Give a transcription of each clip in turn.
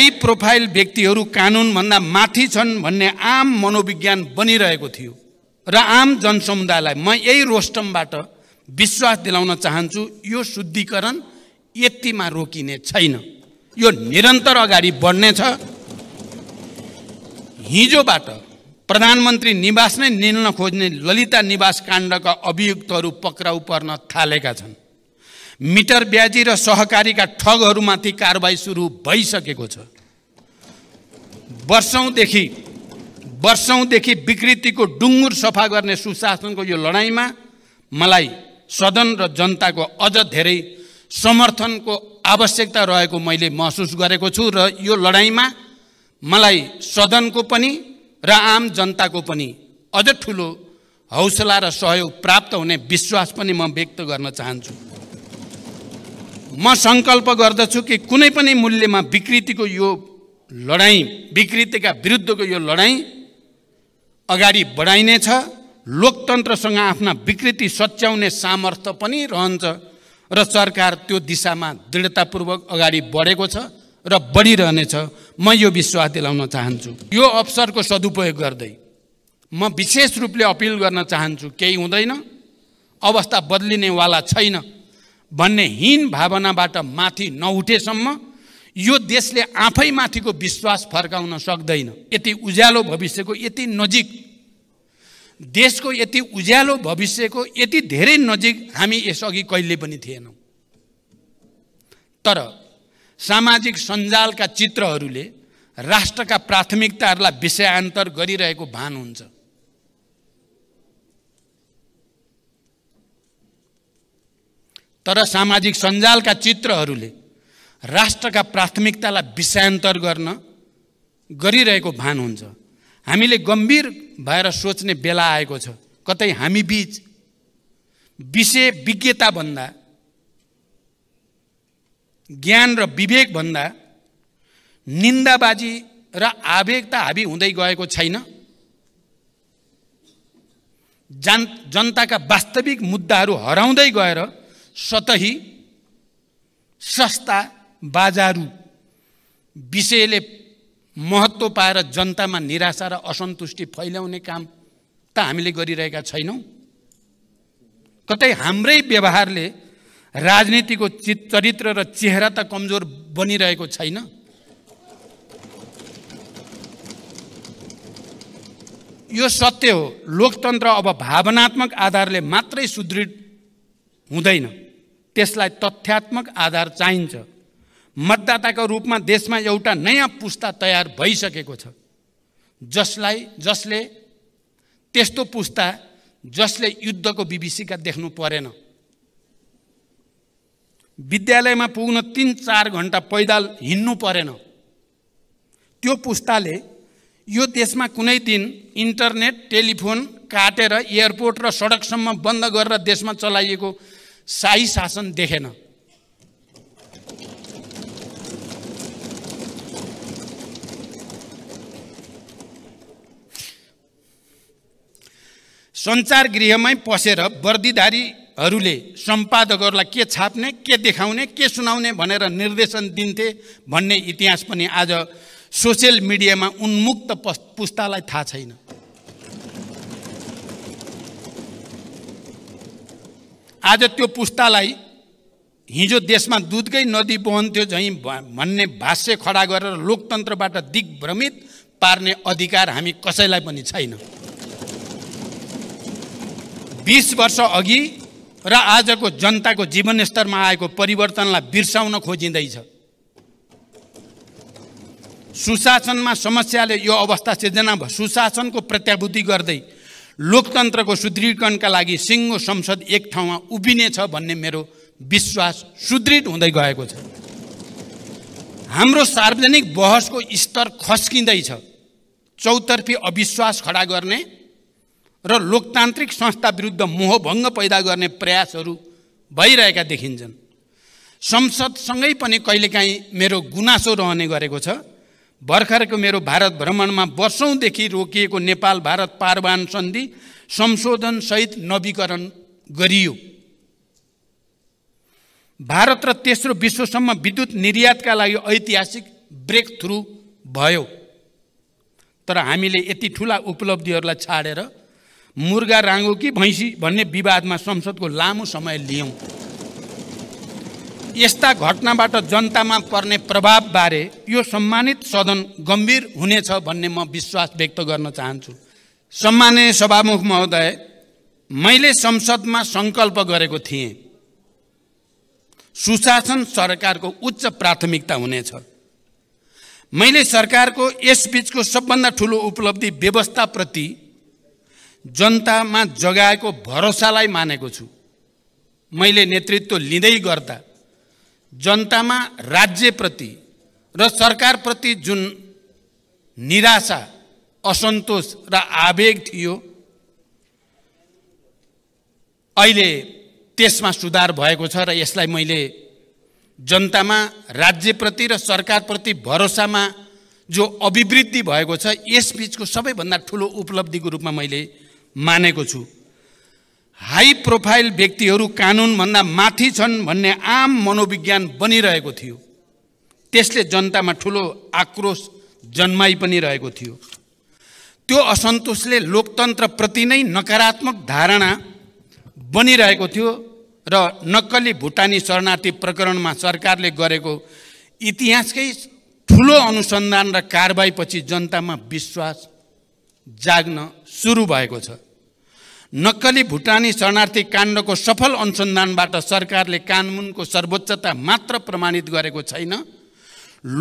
high profile व्यक्तिहरू कानुनभन्दा माथि छन् भन्ने आम मनोविज्ञान बनिरहेको थियो र आम जनसमुदायलाई म यही रोस्टमबाट विश्वास दिलाउन चाहन्छु यो शुद्धिकरण यतिमा रोकिने छैन यो निरन्तर अगाडि बढ्नेछ हिजोबाट प्रधानमन्त्री निवास नै निल्न खोज्ने ललिता निवास काण्डका अभियुक्तहरू पक्राउ पर्न थालेका छन् मिटर ब्याजी र सहकारीका ठगहरूमाथि कारवाही सुरु भइसकेको छ वर्षौँदेखि वर्षौँदेखि विकृतिको डुङ्गुर सफा गर्ने सुशासनको यो लडाइँमा मलाई सदन र जनताको अझ धेरै समर्थनको आवश्यकता रहेको मैले महसुस गरेको छु र यो लडाइँमा मलाई सदनको पनि र आम जनताको पनि अझ ठुलो हौसला र सहयोग प्राप्त हुने विश्वास पनि म व्यक्त गर्न चाहन्छु म सङ्कल्प गर्दछु कि कुनै पनि मूल्यमा विकृतिको यो लडाइँ विकृतिका विरुद्धको यो लडाइँ अगाडि बढाइने छ लोकतन्त्रसँग आफ्ना विकृति सच्याउने सामर्थ्य पनि रहन्छ र सरकार त्यो दिशामा दृढतापूर्वक अगाडि बढेको छ र बढिरहनेछ म यो विश्वास दिलाउन चाहन्छु यो अवसरको सदुपयोग गर्दै म विशेष रूपले अपिल गर्न चाहन्छु केही हुँदैन अवस्था बदलिनेवाला छैन भन्ने हीन भावनाबाट माथि नउठेसम्म यो देशले आफै माथिको विश्वास फर्काउन सक्दैन यति उज्यालो भविष्यको यति नजिक देशको यति उज्यालो भविष्यको यति धेरै नजिक हामी यसअघि कहिले पनि थिएनौँ तर सामाजिक सञ्जालका चित्रहरूले राष्ट्रका प्राथमिकताहरूलाई विषयान्तर गरिरहेको भान हुन्छ तर सामाजिक सञ्जालका चित्रहरूले राष्ट्रका प्राथमिकतालाई विषयान्तर गर्न गरिरहेको भान हुन्छ हामीले गम्भीर भएर सोच्ने बेला आएको छ कतै हामी बिच विषय विज्ञताभन्दा ज्ञान र विवेकभन्दा निन्दाबाजी र आवेग त हाबी हुँदै गएको छैन जान जनताका वास्तविक मुद्दाहरू हराउँदै गएर सतही सस्ता बाजारु विषयले महत्त्व पाएर जनतामा निराशा र असन्तुष्टि फैलाउने काम त हामीले गरिरहेका छैनौँ कतै हाम्रै व्यवहारले राजनीतिको चित चरित्र र चेहरा त कमजोर बनिरहेको छैन यो सत्य हो लोकतन्त्र अब भावनात्मक आधारले मात्रै सुदृढ हुँदैन त्यसलाई तथ्यात्मक आधार चाहिन्छ मतदाताको रूपमा देशमा एउटा नयाँ पुस्ता तयार भइसकेको छ जसलाई जसले त्यस्तो पुस्ता जसले युद्धको विभीषिका देख्नु परेन विद्यालयमा पुग्न तिन चार घन्टा पैदल हिँड्नु परेन त्यो पुस्ताले यो देशमा कुनै दिन इन्टरनेट टेलिफोन काटेर एयरपोर्ट र सडकसम्म बन्द गरेर देशमा चलाइएको शाही शासन देखेन सञ्चार गृहमै पसेर वर्दीधारीहरूले सम्पादकहरूलाई के छाप्ने के देखाउने के सुनाउने भनेर निर्देशन दिन्थे भन्ने इतिहास पनि आज सोसियल मिडियामा उन्मुक्त पुस्तालाई थाहा छैन आज त्यो पुस्तालाई हिजो देशमा दुधकै नदी बहन्थ्यो झैँ भन्ने भाष्य खडा गरेर लोकतन्त्रबाट दिग्भ्रमित पार्ने अधिकार हामी कसैलाई पनि छैन बिस वर्ष अघि र आजको जनताको जीवनस्तरमा आएको परिवर्तनलाई बिर्साउन खोजिँदैछ सुशासनमा समस्याले यो अवस्था सिर्जना भयो सुशासनको प्रत्याभूति गर्दै लोकतन्त्रको सुदृढीकरणका लागि सिङ्गो संसद एक ठाउँमा उभिनेछ भन्ने मेरो विश्वास सुदृढ हुँदै गएको छ हाम्रो सार्वजनिक बहसको स्तर खस्किँदैछ चौतर्फी अविश्वास खडा गर्ने र लोकतान्त्रिक संस्था विरुद्ध मोहभङ्ग पैदा गर्ने प्रयासहरू भइरहेका देखिन्छन् संसदसँगै पनि कहिलेकाहीँ मेरो गुनासो रहने गरेको छ भर्खरको मेरो भारत भ्रमणमा वर्षौँदेखि रोकिएको नेपाल भारत पारवान सन्धि संशोधनसहित नवीकरण गरियो भारत र तेस्रो विश्वसम्म विद्युत निर्यातका लागि ऐतिहासिक ब्रेक थ्रु भयो तर हामीले यति ठुला उपलब्धिहरूलाई छाडेर मुर्गा राङ्गो कि भैँसी भन्ने विवादमा संसदको लामो समय लियौँ यस्ता घटनाबाट जनतामा पर्ने प्रभावबारे यो सम्मानित सदन गम्भीर हुनेछ भन्ने म विश्वास व्यक्त गर्न चाहन्छु सम्मान्य सभामुख महोदय मैले संसदमा सङ्कल्प गरेको थिएँ सुशासन सरकारको उच्च प्राथमिकता हुनेछ मैले सरकारको यसबिचको सबभन्दा ठुलो उपलब्धि व्यवस्थाप्रति जनतामा जगाएको भरोसालाई मानेको छु मैले नेतृत्व लिँदै गर्दा जनतामा राज्यप्रति र सरकारप्रति जुन निराशा असन्तोष र आवेग थियो अहिले त्यसमा सुधार भएको छ र यसलाई मैले जनतामा राज्यप्रति र सरकारप्रति भरोसामा जो अभिवृद्धि भएको छ यसबिचको सबैभन्दा ठुलो उपलब्धिको रूपमा मैले मानेको छु हाई प्रोफाइल व्यक्तिहरू कानुनभन्दा माथि छन् भन्ने आम मनोविज्ञान बनिरहेको थियो त्यसले जनतामा ठुलो आक्रोश जन्माइ पनि रहेको थियो त्यो असन्तोषले लोकतन्त्रप्रति नै नकारात्मक धारणा बनिरहेको थियो र नक्कली भुटानी शरणार्थी प्रकरणमा सरकारले गरेको इतिहासकै ठुलो अनुसन्धान र कारवाहीपछि जनतामा विश्वास जाग्न सुरु भएको छ नक्कली भुटानी शरणार्थी काण्डको सफल अनुसन्धानबाट सरकारले कानुनको सर्वोच्चता मात्र प्रमाणित गरेको छैन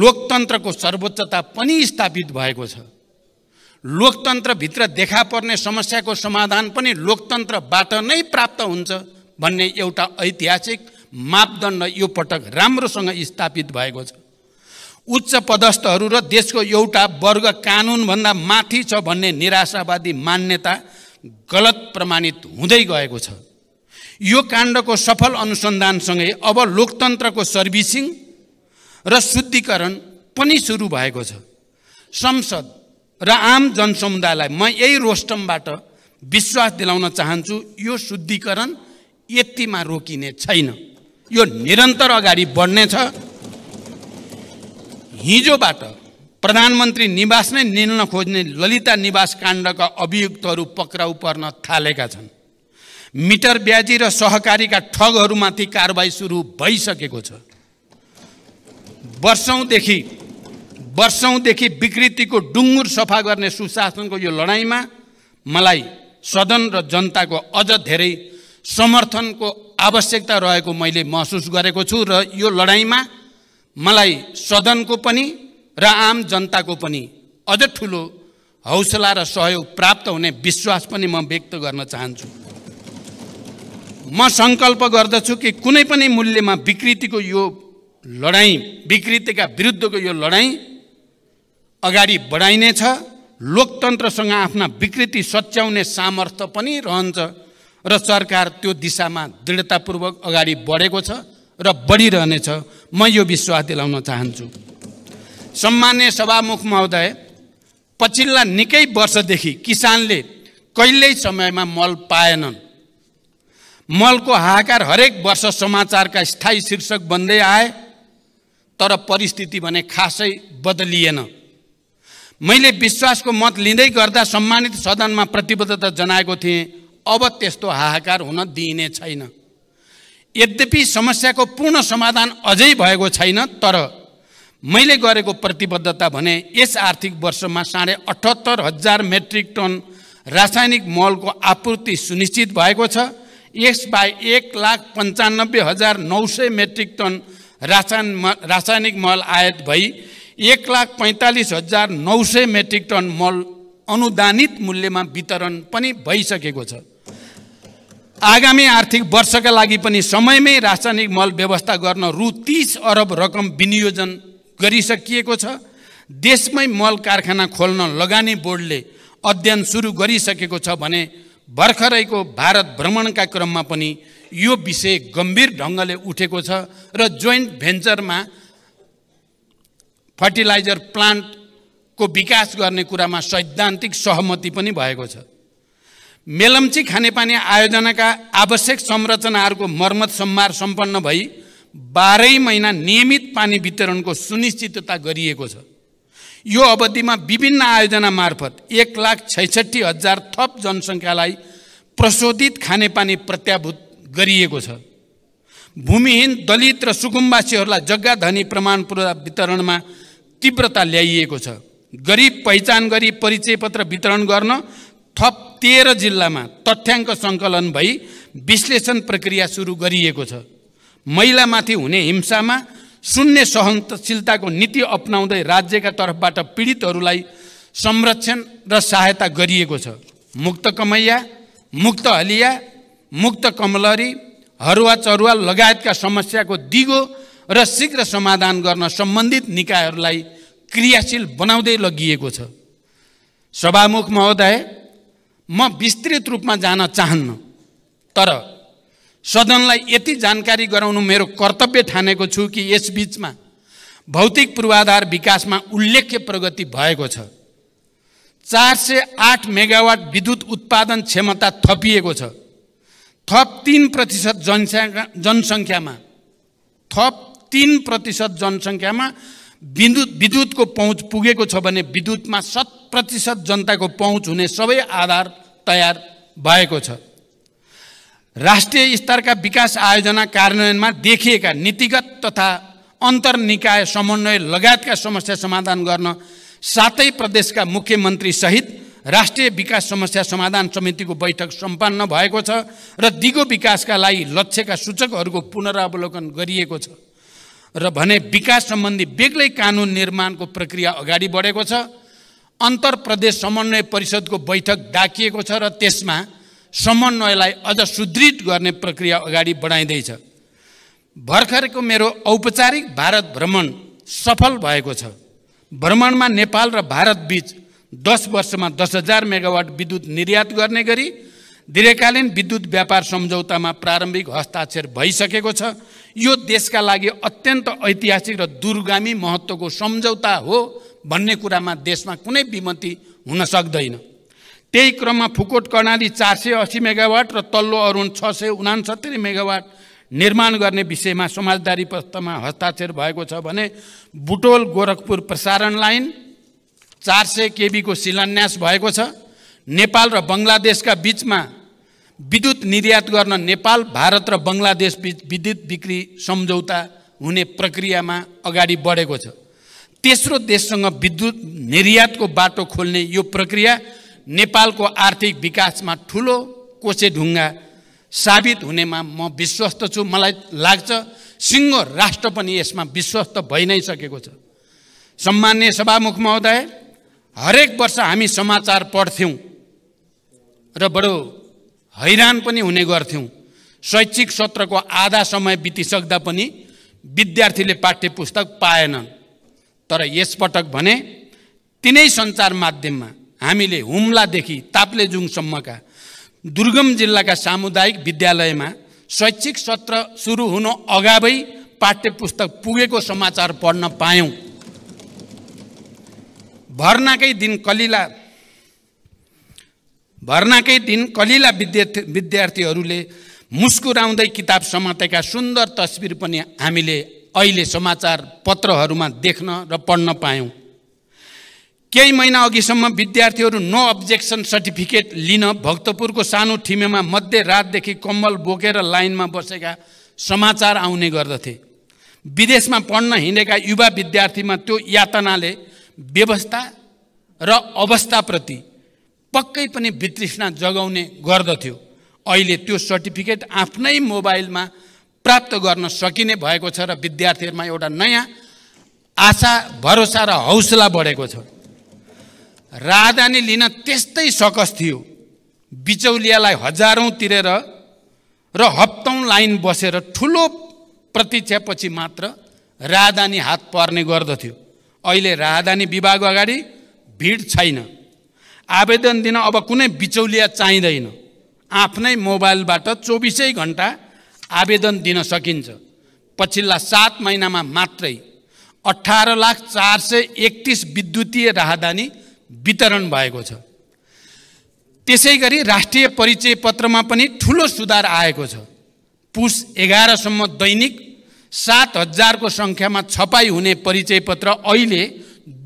लोकतन्त्रको सर्वोच्चता पनि स्थापित भएको छ लोकतन्त्रभित्र देखा पर्ने समस्याको समाधान पनि लोकतन्त्रबाट नै प्राप्त हुन्छ भन्ने एउटा ऐतिहासिक मापदण्ड यो पटक राम्रोसँग स्थापित भएको छ उच्च पदस्थहरू र देशको एउटा वर्ग कानुनभन्दा माथि छ भन्ने निराशावादी मान्यता गलत प्रमाणित हुँदै गएको छ यो काण्डको सफल अनुसन्धानसँगै अब लोकतन्त्रको सर्भिसिङ र शुद्धिकरण पनि सुरु भएको छ संसद र आम जनसमुदायलाई म यही रोस्टमबाट विश्वास दिलाउन चाहन्छु यो शुद्धिकरण यतिमा रोकिने छैन यो निरन्तर अगाडि बढ्नेछ हिजोबाट प्रधानमन्त्री निवास नै निल्न खोज्ने ललिता निवास काण्डका अभियुक्तहरू पक्राउ पर्न थालेका छन् मिटर ब्याजी र सहकारीका ठगहरूमाथि कारवाही सुरु भइसकेको छ वर्षौँदेखि वर्षौँदेखि विकृतिको डुङ्गुर सफा गर्ने सुशासनको यो लडाइँमा मलाई सदन र जनताको अझ धेरै समर्थनको आवश्यकता रहेको मैले महसुस गरेको छु र यो लडाइँमा मलाई सदनको पनि र आम जनताको पनि अझ ठुलो हौसला र सहयोग प्राप्त हुने विश्वास पनि म व्यक्त गर्न चाहन्छु म सङ्कल्प गर्दछु कि कुनै पनि मूल्यमा विकृतिको यो लडाइँ विकृतिका विरुद्धको यो लडाइँ अगाडि बढाइनेछ लोकतन्त्रसँग आफ्ना विकृति सच्याउने सामर्थ्य पनि रहन्छ र सरकार त्यो दिशामा दृढतापूर्वक अगाडि बढेको छ र बढिरहनेछ म यो विश्वास दिलाउन चाहन्छु सम्मान्य सभामुख महोदय पछिल्ला निकै वर्षदेखि किसानले कहिल्यै समयमा मल पाएनन् मलको हाहाकार हरेक वर्ष समाचारका स्थायी शीर्षक बन्दै आए तर परिस्थिति भने खासै बदलिएन मैले विश्वासको मत लिँदै गर्दा सम्मानित सदनमा प्रतिबद्धता जनाएको थिएँ अब त्यस्तो हाहाकार हुन दिइने छैन यद्यपि समस्याको पूर्ण समाधान अझै भएको छैन तर मैले गरेको प्रतिबद्धता भने यस आर्थिक वर्षमा साढे अठहत्तर हजार मेट्रिक टन रासायनिक मलको आपूर्ति सुनिश्चित भएको छ यसबाहेक एक लाख पन्चानब्बे हजार नौ सय मेट्रिक टन रासायन रासायनिक मल आयात भई एक लाख पैँतालिस हजार नौ सय मेट्रिक टन मल अनुदानित मूल्यमा वितरण पनि भइसकेको छ आगामी आर्थिक वर्षका लागि पनि समयमै रासायनिक मल व्यवस्था गर्न रु तिस अरब रकम विनियोजन गरिसकिएको छ देशमै मल कारखाना खोल्न लगानी बोर्डले अध्ययन सुरु गरिसकेको छ भने भर्खरैको भारत भ्रमणका क्रममा पनि यो विषय गम्भीर ढङ्गले उठेको छ र जोइन्ट भेन्चरमा फर्टिलाइजर प्लान्टको विकास गर्ने कुरामा सैद्धान्तिक सहमति पनि भएको छ मेलम्ची खानेपानी आयोजनाका आवश्यक संरचनाहरूको मर्मत सम्मार सम्पन्न भई बाह्रै महिना नियमित पानी वितरणको सुनिश्चितता गरिएको छ यो अवधिमा विभिन्न आयोजना मार्फत एक लाख छैसठी हजार थप जनसङ्ख्यालाई प्रशोधित खानेपानी प्रत्याभूत गरिएको छ भूमिहीन दलित र सुकुम्बासीहरूलाई जग्गा धनी प्रमाणपत्र वितरणमा तीव्रता ल्याइएको छ गरिब पहिचान गरी परिचय पत्र वितरण गर्न थप तेह्र जिल्लामा तथ्याङ्क सङ्कलन भई विश्लेषण प्रक्रिया सुरु गरिएको छ महिलामाथि हुने हिंसामा शून्य सहनशीलताको नीति अप्नाउँदै राज्यका तर्फबाट पीडितहरूलाई संरक्षण र सहायता गरिएको छ मुक्त कमैया मुक्त हलिया मुक्त कमलरी हरुवा चरुवा लगायतका समस्याको दिगो र शीघ्र समाधान गर्न सम्बन्धित निकायहरूलाई क्रियाशील बनाउँदै लगिएको छ सभामुख महोदय म विस्तृत रूपमा जान चाहन्न तर सदनलाई यति जानकारी गराउनु मेरो कर्तव्य ठानेको छु कि यसबिचमा भौतिक पूर्वाधार विकासमा उल्लेख्य प्रगति भएको छ चार सय आठ मेगावाट विद्युत उत्पादन क्षमता थपिएको छ थप तिन प्रतिशत जनसङ्ख्या जनसङ्ख्यामा थप तिन प्रतिशत जनसङ्ख्यामा विद्युत विद्युतको पहुँच पुगेको छ भने विद्युतमा शत प्रतिशत जनताको पहुँच हुने सबै आधार तयार भएको छ राष्ट्रिय स्तरका विकास आयोजना कार्यान्वयनमा देखिएका नीतिगत तथा अन्तर निकाय समन्वय लगायतका समस्या समाधान गर्न सातै प्रदेशका मुख्यमन्त्री सहित राष्ट्रिय विकास समस्या समाधान समितिको बैठक सम्पन्न भएको छ र दिगो विकासका लागि लक्ष्यका सूचकहरूको पुनरावलोकन गरिएको छ र भने विकास सम्बन्धी बेग्लै कानुन निर्माणको प्रक्रिया अगाडि बढेको छ अन्तर प्रदेश समन्वय परिषदको बैठक डाकिएको छ र त्यसमा समन्वयलाई अझ सुदृढ गर्ने प्रक्रिया अगाडि बढाइँदैछ भर्खरको मेरो औपचारिक भारत भ्रमण सफल भएको छ भ्रमणमा नेपाल र भारतबीच दस वर्षमा दस हजार मेगावाट विद्युत निर्यात गर्ने गरी दीर्घकालीन विद्युत व्यापार सम्झौतामा प्रारम्भिक हस्ताक्षर भइसकेको छ यो देशका लागि अत्यन्त ऐतिहासिक र दुर्गामी महत्त्वको सम्झौता हो भन्ने कुरामा देशमा कुनै विमति हुन सक्दैन त्यही क्रममा फुकोट कर्णाली चार सय असी मेगावाट र तल्लो अरुण छ सय उनासत्तरी मेगावाट निर्माण गर्ने विषयमा समाजदारी पत्रमा हस्ताक्षर भएको छ भने बुटोल गोरखपुर प्रसारण लाइन चार सय केबीको शिलान्यास भएको छ नेपाल र बङ्गलादेशका बिचमा विद्युत निर्यात गर्न नेपाल भारत र बङ्गलादेश बिच विद्युत बिक्री सम्झौता हुने प्रक्रियामा अगाडि बढेको छ तेस्रो देशसँग विद्युत निर्यातको बाटो खोल्ने यो प्रक्रिया नेपालको आर्थिक विकासमा ठुलो कोचे कोसेढुङ्गा साबित हुनेमा म विश्वस्त छु मलाई लाग्छ सिङ्गो राष्ट्र पनि यसमा विश्वस्त भइ नै सकेको छ सम्मान्य सभामुख महोदय हरेक वर्ष हामी समाचार पढ्थ्यौँ र बडो हैरान पनि हुने गर्थ्यौँ शैक्षिक सत्रको आधा समय बितिसक्दा पनि विद्यार्थीले पाठ्य पुस्तक पाएनन् तर यसपटक भने तिनै सञ्चार माध्यममा हामीले हुम्लादेखि ताप्लेजुङसम्मका दुर्गम जिल्लाका सामुदायिक विद्यालयमा शैक्षिक सत्र सुरु हुनु अगावै पाठ्य पुस्तक पुगेको समाचार पढ्न पायौँ भर्नाकै दिन कलिला भर्नाकै दिन कलिला विद्यार्थी विद्यार्थीहरूले मुस्कुराउँदै किताब समातेका सुन्दर तस्विर पनि हामीले अहिले समाचार पत्रहरूमा देख्न र पढ्न पायौँ केही महिना अघिसम्म विद्यार्थीहरू नो अब्जेक्सन सर्टिफिकेट लिन भक्तपुरको सानो ठिमेमा मध्यरातदेखि कम्बल बोकेर लाइनमा बसेका समाचार आउने गर्दथे विदेशमा पढ्न हिँडेका युवा विद्यार्थीमा त्यो यातनाले व्यवस्था र अवस्थाप्रति पक्कै पनि वितृष्णा जगाउने गर्दथ्यो अहिले त्यो सर्टिफिकेट आफ्नै मोबाइलमा प्राप्त गर्न सकिने भएको छ र विद्यार्थीहरूमा एउटा नयाँ आशा भरोसा र हौसला बढेको छ राजधानी लिन त्यस्तै सकस थियो बिचौलियालाई हजारौँ तिरेर र हप्तौँ लाइन बसेर ठुलो प्रतीक्षापछि मात्र राजधानी हात पर्ने गर्दथ्यो अहिले राजधानी विभाग अगाडि भिड छैन आवेदन दिन अब कुनै बिचौलिया चाहिँदैन आफ्नै मोबाइलबाट चौबिसै घन्टा आवेदन दिन सकिन्छ पछिल्ला सात महिनामा मात्रै अठार लाख चार सय एकतिस विद्युतीय राहदानी वितरण भएको छ त्यसै गरी राष्ट्रिय परिचय पत्रमा पनि ठुलो सुधार आएको छ पुस एघारसम्म दैनिक सात हजारको सङ्ख्यामा छपाई हुने परिचय पत्र अहिले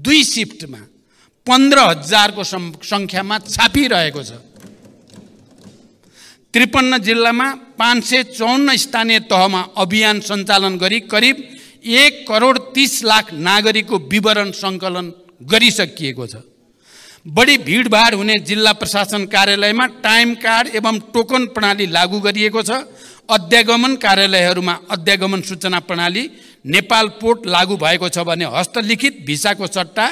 दुई सिफ्टमा पन्ध्र हजारको सङ्ख्यामा छापिरहेको छ त्रिपन्न जिल्लामा पाँच सय चौन्न स्थानीय तहमा अभियान सञ्चालन गरी करिब एक करोड तिस लाख नागरिकको विवरण सङ्कलन गरिसकिएको छ बढी भिडभाड हुने जिल्ला प्रशासन कार्यालयमा टाइम कार्ड एवं टोकन प्रणाली लागू गरिएको छ अध्यागमन कार्यालयहरूमा अध्यागमन सूचना प्रणाली नेपाल पोर्ट लागू भएको छ भने हस्तलिखित भिसाको सट्टा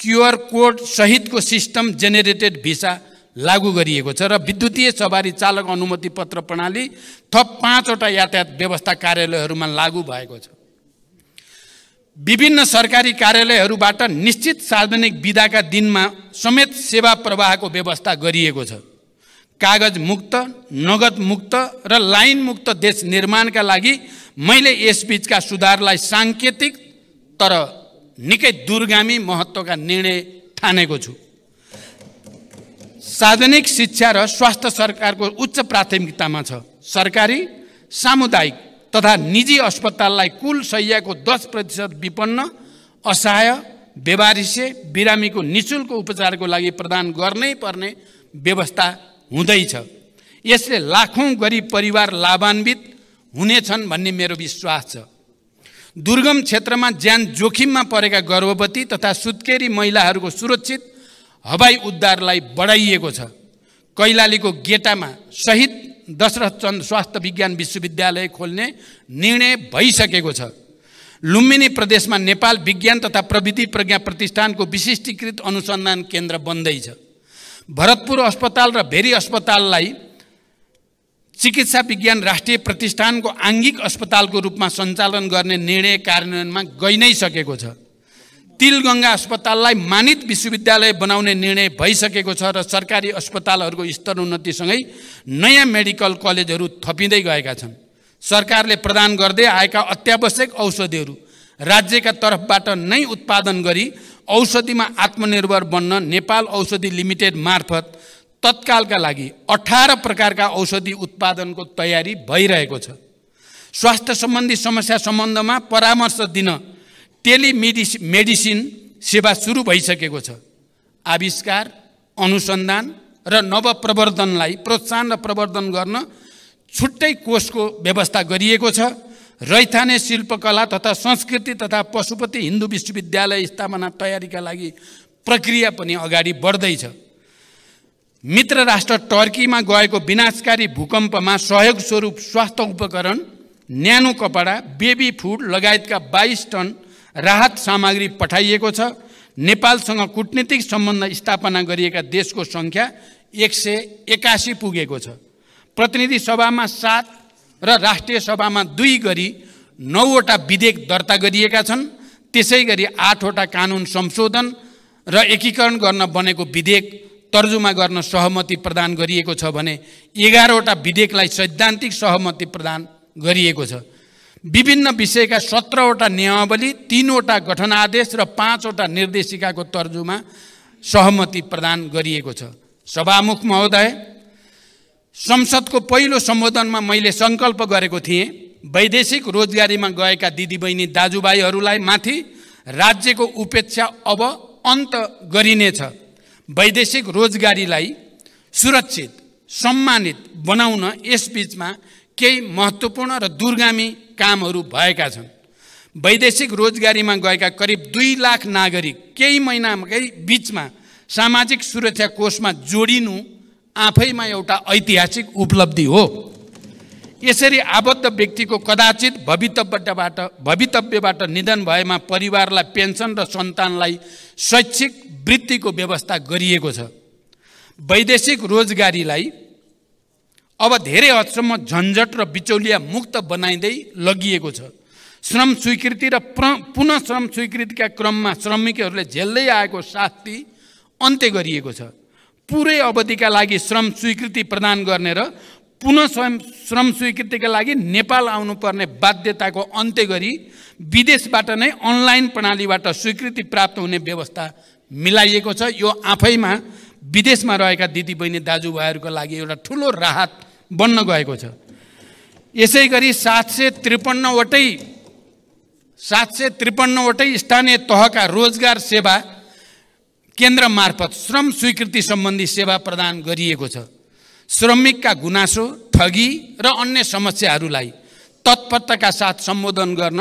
क्युआर कोड सहितको सिस्टम जेनेरेटेड भिसा लागू गरिएको छ र विद्युतीय सवारी चालक अनुमति पत्र प्रणाली थप पाँचवटा यातायात व्यवस्था कार्यालयहरूमा लागू भएको छ विभिन्न सरकारी कार्यालयहरूबाट निश्चित सार्वजनिक विदाका दिनमा समेत सेवा प्रवाहको व्यवस्था गरिएको छ कागज मुक्त नगद मुक्त र लाइन मुक्त देश निर्माणका लागि मैले यसबिचका सुधारलाई साङ्केतिक तर निकै दूरगामी महत्त्वका निर्णय ठानेको छु सार्वजनिक शिक्षा र स्वास्थ्य सरकारको उच्च प्राथमिकतामा छ सरकारी सामुदायिक तथा निजी अस्पताललाई कुल सयको दस प्रतिशत विपन्न असहाय व्यवारिसे बिरामीको निशुल्क उपचारको लागि प्रदान गर्नै पर्ने व्यवस्था हुँदैछ यसले लाखौँ गरिब परिवार लाभान्वित हुनेछन् भन्ने मेरो विश्वास छ दुर्गम क्षेत्रमा ज्यान जोखिममा परेका गर्भवती तथा सुत्केरी महिलाहरूको सुरक्षित हवाई उद्धारलाई बढाइएको छ कैलालीको गेटामा सहित दशरथ चन्द स्वास्थ्य विज्ञान विश्वविद्यालय खोल्ने निर्णय भइसकेको छ लुम्बिनी प्रदेशमा नेपाल विज्ञान तथा प्रविधि प्रज्ञा प्रतिष्ठानको विशिष्टीकृत अनुसन्धान केन्द्र बन्दैछ भरतपुर अस्पताल र भेरी अस्पताललाई चिकित्सा विज्ञान राष्ट्रिय प्रतिष्ठानको आङ्गिक अस्पतालको रूपमा सञ्चालन गर्ने निर्णय कार्यान्वयनमा गइ नै सकेको छ तिलगङ्गा अस्पताललाई मानित विश्वविद्यालय बनाउने निर्णय भइसकेको छ र सरकारी अस्पतालहरूको स्तर स्तरोन्नतिसँगै नयाँ मेडिकल कलेजहरू थपिँदै गएका छन् सरकारले प्रदान गर्दै आएका अत्यावश्यक औषधिहरू राज्यका तर्फबाट नै उत्पादन गरी औषधिमा आत्मनिर्भर बन्न नेपाल औषधि लिमिटेड मार्फत तत्कालका लागि अठार प्रकारका औषधि उत्पादनको तयारी भइरहेको छ स्वास्थ्य सम्बन्धी समस्या सम्बन्धमा परामर्श दिन टेलिमेडिस मेडिसिन सेवा सुरु भइसकेको छ आविष्कार अनुसन्धान र नवप्रवर्धनलाई प्रोत्साहन र प्रवर्धन गर्न छुट्टै कोषको व्यवस्था गरिएको छ रैथाने शिल्पकला तथा संस्कृति तथा पशुपति हिन्दू विश्वविद्यालय स्थापना तयारीका लागि प्रक्रिया पनि अगाडि बढ्दैछ मित्र राष्ट्र टर्कीमा गएको विनाशकारी भूकम्पमा सहयोग स्वरूप स्वास्थ्य उपकरण न्यानो कपडा बेबी फुड लगायतका बाइस टन राहत सामग्री पठाइएको छ नेपालसँग कुटनीतिक सम्बन्ध स्थापना गरिएका देशको सङ्ख्या एक सय एकासी पुगेको छ प्रतिनिधि सभामा सात र राष्ट्रिय सभामा दुई गरी नौवटा विधेयक दर्ता गरिएका छन् त्यसै गरी आठवटा कानुन संशोधन र एकीकरण गर्न बनेको विधेयक तर्जुमा गर्न सहमति प्रदान गरिएको छ भने एघारवटा विधेयकलाई सैद्धान्तिक सहमति प्रदान गरिएको छ विभिन्न विषयका सत्रवटा नियमावली तिनवटा गठन आदेश र पाँचवटा निर्देशिकाको तर्जुमा सहमति प्रदान गरिएको छ सभामुख महोदय संसदको पहिलो सम्बोधनमा मैले सङ्कल्प गरेको थिएँ वैदेशिक रोजगारीमा गएका दिदीबहिनी दाजुभाइहरूलाई माथि राज्यको उपेक्षा अब अन्त गरिनेछ वैदेशिक रोजगारीलाई सुरक्षित सम्मानित बनाउन यसबिचमा केही महत्त्वपूर्ण र दुर्गामी कामहरू भएका छन् वैदेशिक रोजगारीमा गएका करिब दुई लाख नागरिक केही महिनाकै बिचमा सामाजिक सुरक्षा कोषमा जोडिनु आफैमा एउटा ऐतिहासिक उपलब्धि हो यसरी आबद्ध व्यक्तिको कदाचित भवितव्यबाट भवितव्यबाट निधन भएमा परिवारलाई पेन्सन र सन्तानलाई शैक्षिक वृत्तिको व्यवस्था गरिएको छ वैदेशिक रोजगारीलाई अब धेरै हदसम्म झन्झट र बिचौलिया मुक्त बनाइँदै लगिएको छ श्रम स्वीकृति र पुनः श्रम स्वीकृतिका क्रममा श्रमिकहरूले झेल्दै आएको शास्ति अन्त्य गरिएको छ पुरै अवधिका लागि श्रम स्वीकृति प्रदान गर्ने र पुनः स्वयं श्रम स्वीकृतिका लागि नेपाल आउनुपर्ने बाध्यताको अन्त्य गरी विदेशबाट नै अनलाइन प्रणालीबाट स्वीकृति प्राप्त हुने व्यवस्था मिलाइएको छ यो आफैमा विदेशमा रहेका दिदीबहिनी दाजुभाइहरूको लागि एउटा ठुलो राहत बन्न गएको छ यसै गरी सात सय त्रिपन्नवटै सात सय त्रिपन्नवटै स्थानीय तहका रोजगार सेवा केन्द्र मार्फत श्रम स्वीकृति सम्बन्धी सेवा प्रदान गरिएको छ श्रमिकका गुनासो ठगी र अन्य समस्याहरूलाई तत्परताका साथ सम्बोधन गर्न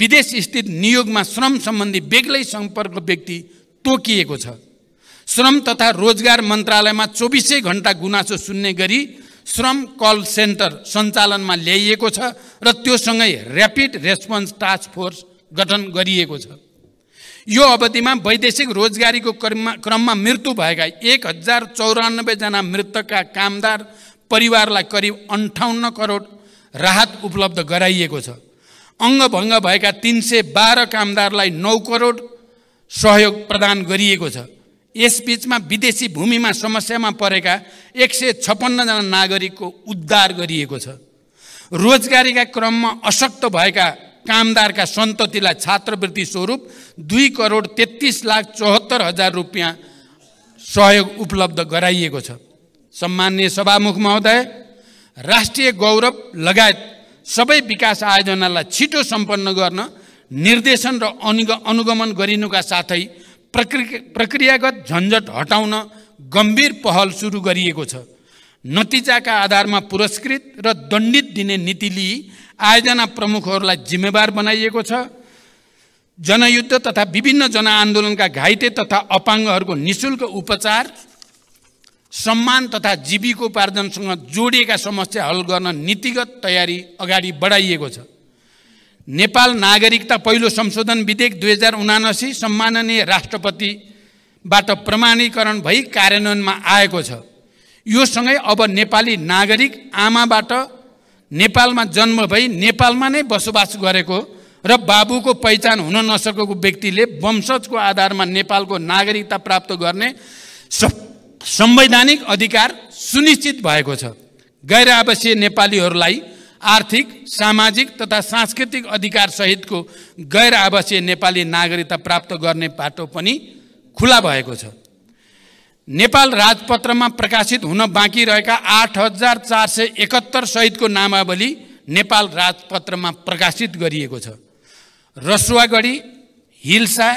विदेश स्थित नियोगमा श्रम सम्बन्धी बेग्लै सम्पर्क व्यक्ति तोकिएको छ श्रम तथा रोजगार मन्त्रालयमा चौबिसै घन्टा गुनासो सुन्ने गरी श्रम कल सेन्टर सञ्चालनमा ल्याइएको छ र त्योसँगै ऱ्यापिड रेस्पोन्स टास्क फोर्स गठन गरिएको छ यो अवधिमा वैदेशिक रोजगारीको क्रममा क्रममा मृत्यु भएका एक हजार चौरानब्बेजना मृतकका कामदार परिवारलाई करिब अन्ठाउन्न करोड राहत उपलब्ध गराइएको छ अङ्गभङ्ग भएका तिन सय बाह्र कामदारलाई नौ करोड सहयोग प्रदान गरिएको छ यसबिचमा विदेशी भूमिमा समस्यामा परेका एक सय छप्पन्नजना नागरिकको उद्धार गरिएको छ रोजगारीका क्रममा अशक्त भएका कामदारका सन्ततिलाई छात्रवृत्ति स्वरूप दुई करोड तेत्तिस लाख चौहत्तर हजार रुपियाँ सहयोग उपलब्ध गराइएको छ सम्मान्य सभामुख महोदय राष्ट्रिय गौरव लगायत सबै विकास आयोजनालाई छिटो सम्पन्न गर्न निर्देशन र अनुग अनुगमन गरिनुका साथै प्रक्रिया प्रक्रियागत झन्झट हटाउन गम्भीर पहल सुरु गरिएको छ नतिजाका आधारमा पुरस्कृत र दण्डित दिने नीति लिई आयोजना प्रमुखहरूलाई जिम्मेवार बनाइएको छ जनयुद्ध तथा विभिन्न जनआन्दोलनका घाइते तथा अपाङ्गहरूको निशुल्क उपचार सम्मान तथा जीविकोपार्जनसँग जोडिएका समस्या हल गर्न नीतिगत तयारी अगाडि बढाइएको छ नेपाल नागरिकता पहिलो संशोधन विधेयक दुई हजार उनासी सम्माननीय राष्ट्रपतिबाट प्रमाणीकरण भई कार्यान्वयनमा आएको छ यो सँगै अब नेपाली नागरिक आमाबाट नेपालमा जन्म भई नेपालमा नै बसोबास गरेको र बाबुको पहिचान हुन नसकेको व्यक्तिले वंशजको आधारमा नेपालको नागरिकता प्राप्त गर्ने संवैधानिक अधिकार सुनिश्चित भएको छ गैर आवासीय नेपालीहरूलाई आर्थिक सामाजिक तथा सांस्कृतिक अधिकार सहितको गैर आवासीय नेपाली नागरिकता प्राप्त गर्ने बाटो पनि खुला भएको छ नेपाल राजपत्रमा प्रकाशित हुन बाँकी रहेका आठ हजार चार सय एकहत्तर सहितको नामावली नेपाल राजपत्रमा प्रकाशित गरिएको छ रसुवागढी हिल्सा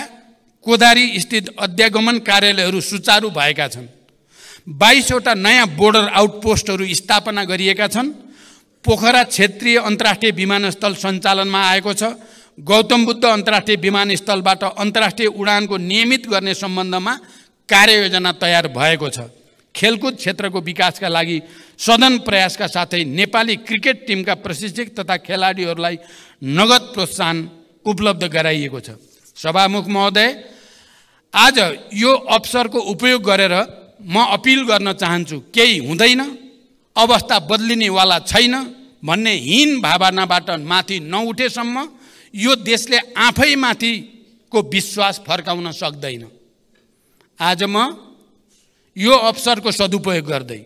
कोदारी स्थित अध्यागमन कार्यालयहरू सुचारू भएका छन् बाइसवटा नयाँ बोर्डर आउटपोस्टहरू स्थापना गरिएका छन् पोखरा क्षेत्रीय अन्तर्राष्ट्रिय विमानस्थल सञ्चालनमा आएको छ गौतम बुद्ध अन्तर्राष्ट्रिय विमानस्थलबाट अन्तर्राष्ट्रिय उडानको नियमित गर्ने सम्बन्धमा कार्ययोजना तयार भएको छ खेलकुद क्षेत्रको विकासका लागि सदन प्रयासका साथै नेपाली क्रिकेट टिमका प्रशिक्षक तथा खेलाडीहरूलाई नगद प्रोत्साहन उपलब्ध गराइएको छ सभामुख महोदय आज यो अवसरको उपयोग गरेर म अपिल गर्न चाहन्छु केही हुँदैन अवस्था बदलिनेवाला छैन भन्ने हीन भावनाबाट माथि नउठेसम्म यो देशले आफैमाथिको विश्वास फर्काउन सक्दैन आज म यो अवसरको सदुपयोग गर्दै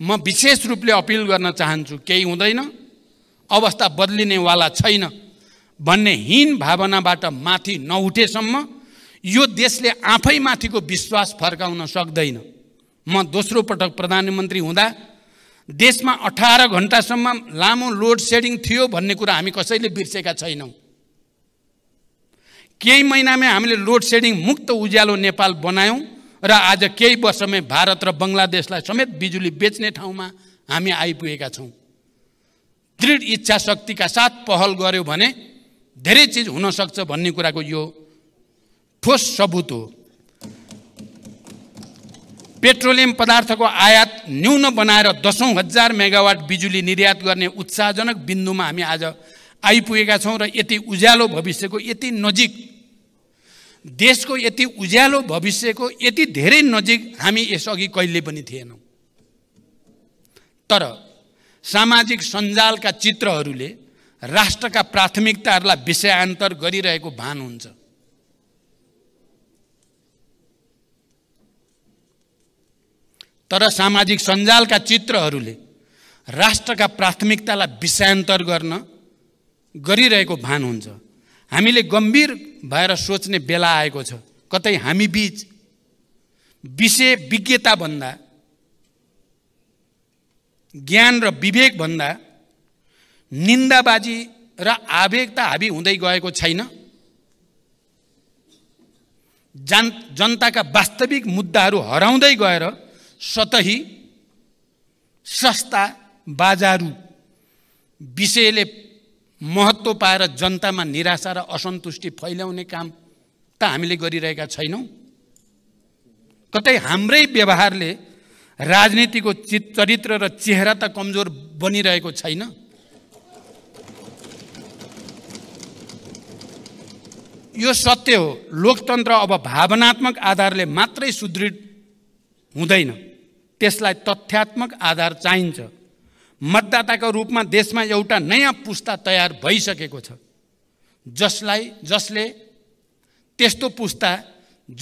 म विशेष रूपले अपिल गर्न चाहन्छु केही हुँदैन अवस्था बदलिनेवाला छैन भन्ने हीन भावनाबाट माथि नउठेसम्म यो देशले आफैमाथिको विश्वास फर्काउन सक्दैन म दोस्रो पटक प्रधानमन्त्री हुँदा देशमा अठार घन्टासम्म लामो लोड सेडिङ थियो भन्ने कुरा हामी कसैले बिर्सेका छैनौँ केही महिनामै हामीले लोड सेडिङ मुक्त उज्यालो नेपाल बनायौँ र आज केही वर्षमै भारत र बङ्गलादेशलाई समेत बिजुली बेच्ने ठाउँमा हामी आइपुगेका छौँ दृढ इच्छा शक्तिका साथ पहल गर्यो भने धेरै चिज हुनसक्छ भन्ने कुराको यो ठोस सबुत हो पेट्रोलियम पदार्थको आयात न्यून बनाएर दसौँ हजार मेगावाट बिजुली निर्यात गर्ने उत्साहजनक बिन्दुमा हामी आज आइपुगेका छौँ र यति उज्यालो भविष्यको यति नजिक देशको यति उज्यालो भविष्यको यति धेरै नजिक हामी यसअघि कहिले पनि थिएनौँ तर सामाजिक सञ्जालका चित्रहरूले राष्ट्रका प्राथमिकताहरूलाई विषयान्तर गरिरहेको भान हुन्छ तर सामाजिक सञ्जालका चित्रहरूले राष्ट्रका प्राथमिकतालाई विषयान्तर गर्न गरिरहेको भान हुन्छ हामीले गम्भीर भएर सोच्ने बेला आएको छ कतै हामी बिच विषय विज्ञताभन्दा ज्ञान र विवेकभन्दा निन्दाबाजी र आवेग त हाबी हुँदै गएको छैन जान जनताका वास्तविक मुद्दाहरू हराउँदै गएर सतही सस्ता बाजारु विषयले महत्त्व पाएर जनतामा निराशा र असन्तुष्टि फैलाउने काम त हामीले गरिरहेका छैनौँ कतै हाम्रै व्यवहारले राजनीतिको चित चरित्र र चेहरा त कमजोर बनिरहेको छैन यो सत्य हो लोकतन्त्र अब भावनात्मक आधारले मात्रै सुदृढ हुँदैन त्यसलाई तथ्यात्मक आधार चाहिन्छ मतदाताको रूपमा देशमा एउटा नयाँ पुस्ता तयार भइसकेको छ जसलाई जसले त्यस्तो पुस्ता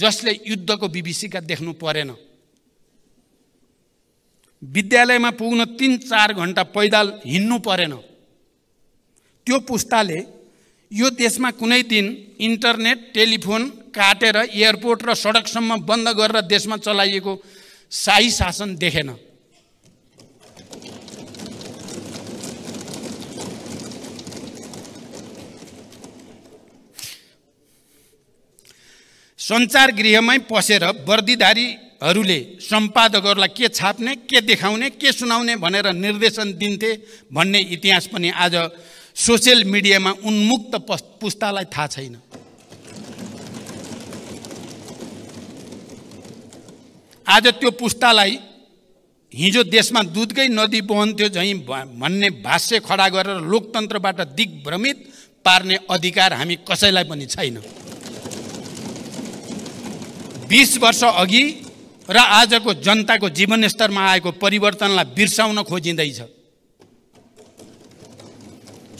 जसले युद्धको विभीषिका देख्नु परेन विद्यालयमा पुग्न तिन चार घन्टा पैदल हिँड्नु परेन त्यो पुस्ताले यो देशमा कुनै दिन इन्टरनेट टेलिफोन काटेर एयरपोर्ट र सडकसम्म बन्द गरेर देशमा चलाइएको शाही शासन देखेन सञ्चार गृहमै पसेर वर्दीधारीहरूले सम्पादकहरूलाई के छाप्ने के देखाउने के सुनाउने भनेर निर्देशन दिन्थे भन्ने इतिहास पनि आज सोसियल मिडियामा उन्मुक्त पुस्तालाई थाहा छैन आज त्यो पुस्तालाई हिजो देशमा दुधकै नदी बहन्थ्यो झैँ भन्ने भाष्य खडा गरेर लोकतन्त्रबाट दिग्भ्रमित पार्ने अधिकार हामी कसैलाई पनि छैन बिस वर्ष अघि र आजको जनताको जीवनस्तरमा आएको परिवर्तनलाई बिर्साउन खोजिँदैछ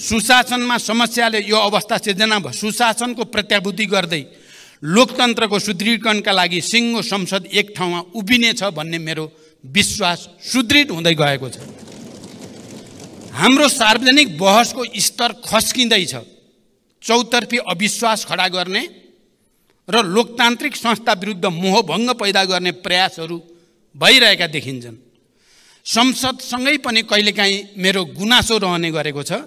सुशासनमा समस्याले यो अवस्था सिर्जना भयो सुशासनको प्रत्याभूति गर्दै लोकतन्त्रको सुदृढीकरणका लागि सिङ्गो संसद एक ठाउँमा उभिनेछ भन्ने मेरो विश्वास सुदृढ हुँदै गएको छ हाम्रो सार्वजनिक बहसको स्तर खस्किँदैछ चौतर्फी अविश्वास खडा गर्ने र लोकतान्त्रिक संस्था विरुद्ध मोहभङ्ग पैदा गर्ने प्रयासहरू भइरहेका देखिन्छन् संसदसँगै पनि कहिलेकाहीँ मेरो गुनासो रहने गरेको छ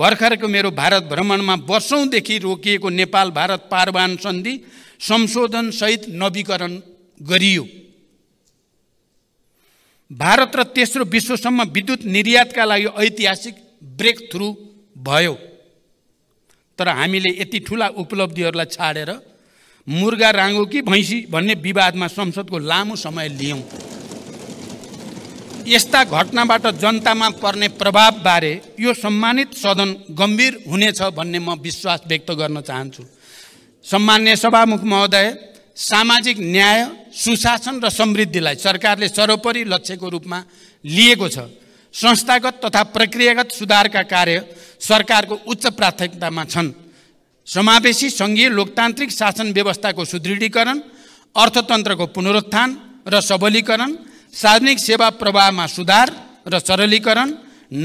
भर्खरको मेरो भारत भ्रमणमा वर्षौँदेखि रोकिएको नेपाल भारत पारवान सन्धि संशोधनसहित नवीकरण गरियो भारत र तेस्रो विश्वसम्म विद्युत निर्यातका लागि ऐतिहासिक ब्रेक थ्रु भयो तर हामीले यति ठुला उपलब्धिहरूलाई छाडेर मुर्गा राङ्गो कि भैँसी भन्ने विवादमा संसदको लामो समय लियौँ यस्ता घटनाबाट जनतामा पर्ने प्रभावबारे यो सम्मानित सदन गम्भीर हुनेछ भन्ने म विश्वास व्यक्त गर्न चाहन्छु सम्मान्य सभामुख महोदय सामाजिक न्याय सुशासन र समृद्धिलाई सरकारले सर्वोपरि लक्ष्यको रूपमा लिएको छ संस्थागत तथा प्रक्रियागत सुधारका कार्य सरकारको उच्च प्राथमिकतामा छन् समावेशी सङ्घीय लोकतान्त्रिक शासन व्यवस्थाको सुदृढीकरण अर्थतन्त्रको पुनरुत्थान र सबलीकरण सार्वजनिक सेवा प्रवाहमा सुधार र सरलीकरण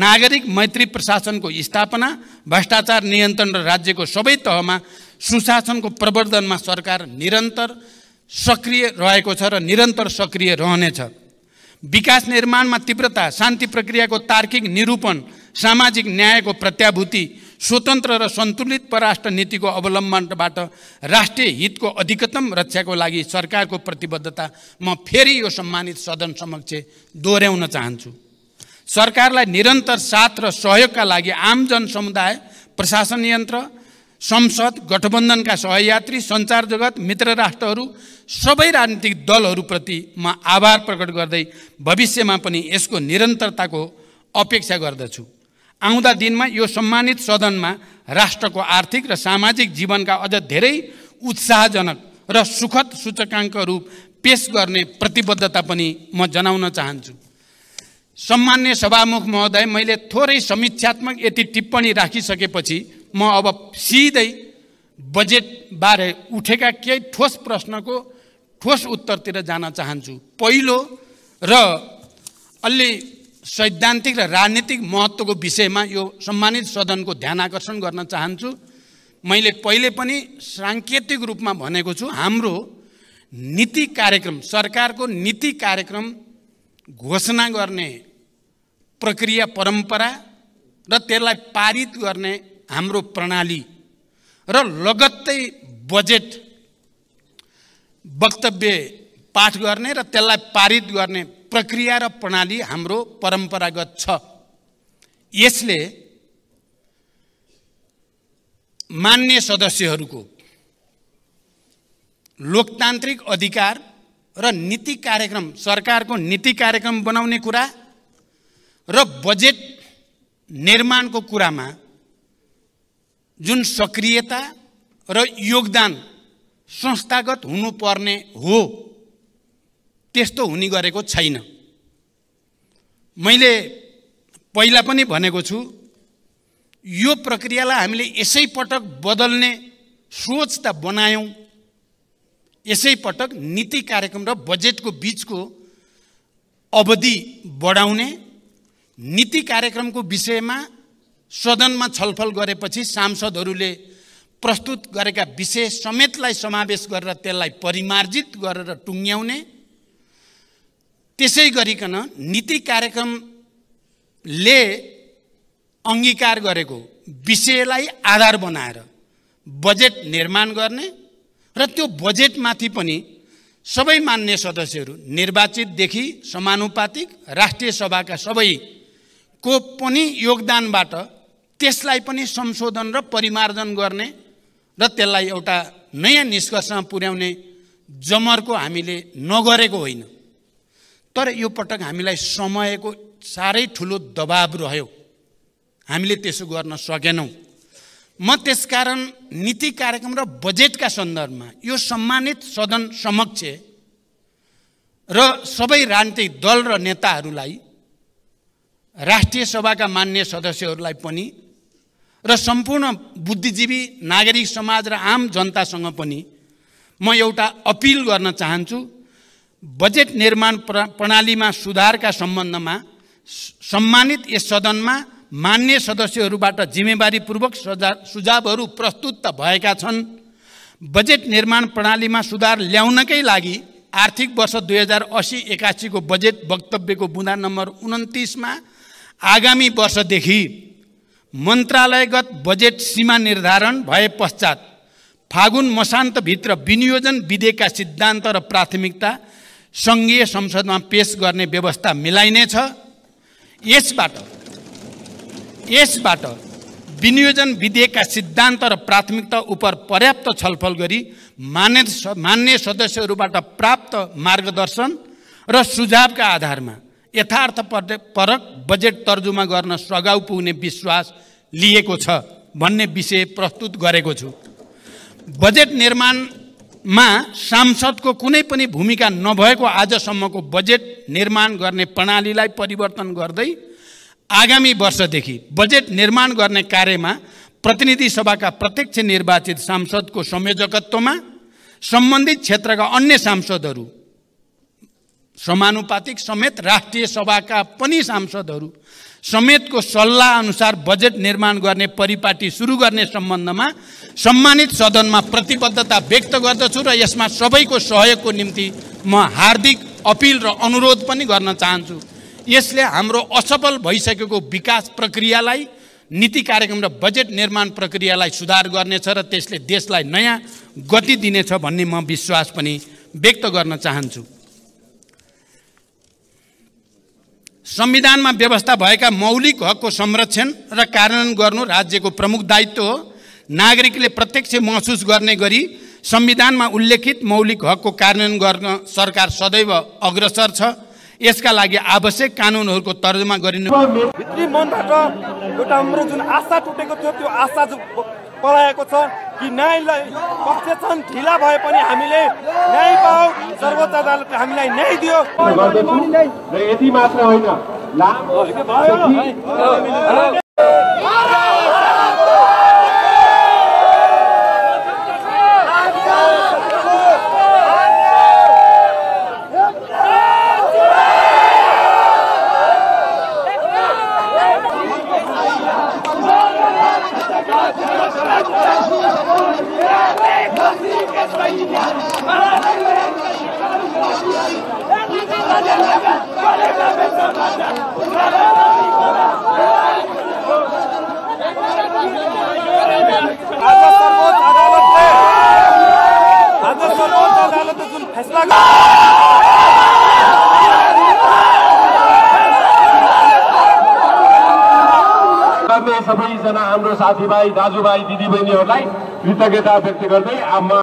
नागरिक मैत्री प्रशासनको स्थापना भ्रष्टाचार नियन्त्रण र राज्यको सबै तहमा सुशासनको प्रवर्धनमा सरकार निरन्तर सक्रिय रहेको छ र निरन्तर सक्रिय रहनेछ विकास निर्माणमा तीव्रता शान्ति प्रक्रियाको तार्किक निरूपण सामाजिक न्यायको प्रत्याभूति स्वतन्त्र र सन्तुलित पराष्ट्र नीतिको अवलम्बनबाट राष्ट्रिय हितको अधिकतम रक्षाको लागि सरकारको प्रतिबद्धता म फेरि यो सम्मानित सदन समक्ष दोहोऱ्याउन चाहन्छु सरकारलाई निरन्तर साथ र सहयोगका लागि आम जनसमुदाय प्रशासन यन्त्र संसद गठबन्धनका सहयात्री सञ्चार जगत मित्र राष्ट्रहरू सबै राजनीतिक दलहरूप्रति म आभार प्रकट गर्दै भविष्यमा पनि यसको निरन्तरताको अपेक्षा गर्दछु आउँदा दिनमा यो सम्मानित सदनमा राष्ट्रको आर्थिक र सामाजिक जीवनका अझ धेरै उत्साहजनक र सुखद सूचकाङ्क रूप पेस गर्ने प्रतिबद्धता पनि म जनाउन चाहन्छु सम्मान्य सभामुख महोदय मैले थोरै समीक्षात्मक यति टिप्पणी राखिसकेपछि म अब सिधै बजेटबारे उठेका केही ठोस प्रश्नको ठोस उत्तरतिर जान चाहन्छु पहिलो र अलि सैद्धान्तिक र राजनीतिक महत्त्वको विषयमा यो सम्मानित सदनको ध्यान आकर्षण गर्न चाहन्छु मैले पहिले पनि साङ्केतिक रूपमा भनेको छु हाम्रो नीति कार्यक्रम सरकारको नीति कार्यक्रम घोषणा गर्ने प्रक्रिया परम्परा र त्यसलाई पारित गर्ने हाम्रो प्रणाली र लगत्तै बजेट वक्तव्य पाठ गर्ने र त्यसलाई पारित गर्ने प्रक्रिया र प्रणाली हाम्रो परम्परागत छ यसले मान्य सदस्यहरूको लोकतान्त्रिक अधिकार र नीति कार्यक्रम सरकारको नीति कार्यक्रम बनाउने कुरा र बजेट निर्माणको कुरामा जुन सक्रियता र योगदान संस्थागत हुनुपर्ने हो त्यस्तो हुने गरेको छैन मैले पहिला पनि भनेको छु यो प्रक्रियालाई हामीले यसै पटक बदल्ने सोच त बनायौँ यसै पटक नीति कार्यक्रम र बजेटको बिचको अवधि बढाउने नीति कार्यक्रमको विषयमा सदनमा छलफल गरेपछि सांसदहरूले प्रस्तुत गरेका विषय समेतलाई समावेश गरेर त्यसलाई परिमार्जित गरेर टुङ्ग्याउने त्यसै गरिकन नीति कार्यक्रमले अङ्गीकार गरेको विषयलाई आधार बनाएर बजेट निर्माण गर्ने र त्यो बजेटमाथि पनि सबै मान्य सदस्यहरू निर्वाचितदेखि समानुपातिक राष्ट्रिय सभाका सबैको पनि योगदानबाट त्यसलाई पनि संशोधन र परिमार्जन गर्ने र त्यसलाई एउटा नयाँ निष्कर्षमा पुर्याउने जमरको हामीले नगरेको होइन तर यो पटक हामीलाई समयको साह्रै ठुलो दबाब रह्यो हामीले त्यसो गर्न सकेनौँ म त्यसकारण नीति कार्यक्रम र बजेटका सन्दर्भमा यो सम्मानित सदन समक्ष र सबै राजनीतिक दल र नेताहरूलाई राष्ट्रिय सभाका मान्य सदस्यहरूलाई पनि र सम्पूर्ण बुद्धिजीवी नागरिक समाज र आम जनतासँग पनि म एउटा अपिल गर्न चाहन्छु बजेट निर्माण प्रणालीमा सुधारका सम्बन्धमा सम्मानित यस सदनमा मान्य सदस्यहरूबाट जिम्मेवारीपूर्वक सजा सुझावहरू प्रस्तुत त भएका छन् बजेट निर्माण प्रणालीमा सुधार ल्याउनकै लागि आर्थिक वर्ष दुई हजार असी एकासीको बजेट वक्तव्यको बुँदा नम्बर उन्तिसमा आगामी वर्षदेखि मन्त्रालयगत बजेट सीमा निर्धारण भए पश्चात फागुन मसान्तभित्र विनियोजन विधेयकका सिद्धान्त र प्राथमिकता सङ्घीय संसदमा पेस गर्ने व्यवस्था मिलाइनेछ यसबाट यसबाट विनियोजन विधेयकका सिद्धान्त र प्राथमिकता उप पर्याप्त छलफल गरी मान्य मान्य सदस्यहरूबाट प्राप्त मार्गदर्शन र सुझावका आधारमा यथार्थ परक बजेट तर्जुमा गर्न सघाउ पुग्ने विश्वास लिएको छ भन्ने विषय प्रस्तुत गरेको छु बजेट निर्माण मा सांसदको कुनै पनि भूमिका नभएको आजसम्मको बजेट निर्माण गर्ने प्रणालीलाई परिवर्तन गर्दै आगामी वर्षदेखि बजेट निर्माण गर्ने कार्यमा प्रतिनिधि सभाका प्रत्यक्ष निर्वाचित सांसदको संयोजकत्वमा सम्बन्धित क्षेत्रका अन्य सांसदहरू समानुपातिक समेत राष्ट्रिय सभाका पनि सांसदहरू समेतको सल्लाह अनुसार बजेट निर्माण गर्ने परिपाटी सुरु गर्ने सम्बन्धमा सम्मानित सदनमा प्रतिबद्धता व्यक्त गर्दछु र यसमा सबैको सहयोगको निम्ति म हार्दिक अपिल र अनुरोध पनि गर्न चाहन्छु यसले हाम्रो असफल भइसकेको विकास प्रक्रियालाई नीति कार्यक्रम र बजेट निर्माण प्रक्रियालाई सुधार गर्नेछ र त्यसले देशलाई नयाँ गति दिनेछ भन्ने म विश्वास पनि व्यक्त गर्न चाहन्छु संविधानमा व्यवस्था भएका मौलिक हकको संरक्षण र कार्यान्वयन गर्नु राज्यको प्रमुख दायित्व हो नागरिकले प्रत्यक्ष महसुस गर्ने गरी संविधानमा उल्लेखित मौलिक हकको कार्यान्वयन गर्न सरकार सदैव अग्रसर छ यसका लागि आवश्यक कानुनहरूको तर्जमा गरिनु भित्री मनबाट एउटा हाम्रो जुन आशा टुटेको थियो त्यो आशा पलाएको छ कि न्यायलाई पक्ष छन् ढिला भए पनि हामीले न्याय पाऊ सर्वोच्च अदालतले हामीलाई न्याय दियो यति मात्र होइन सबैजना हाम्रो साथीभाइ दाजुभाइ दिदीबहिनीहरूलाई कृतज्ञता व्यक्त गर्दै आमा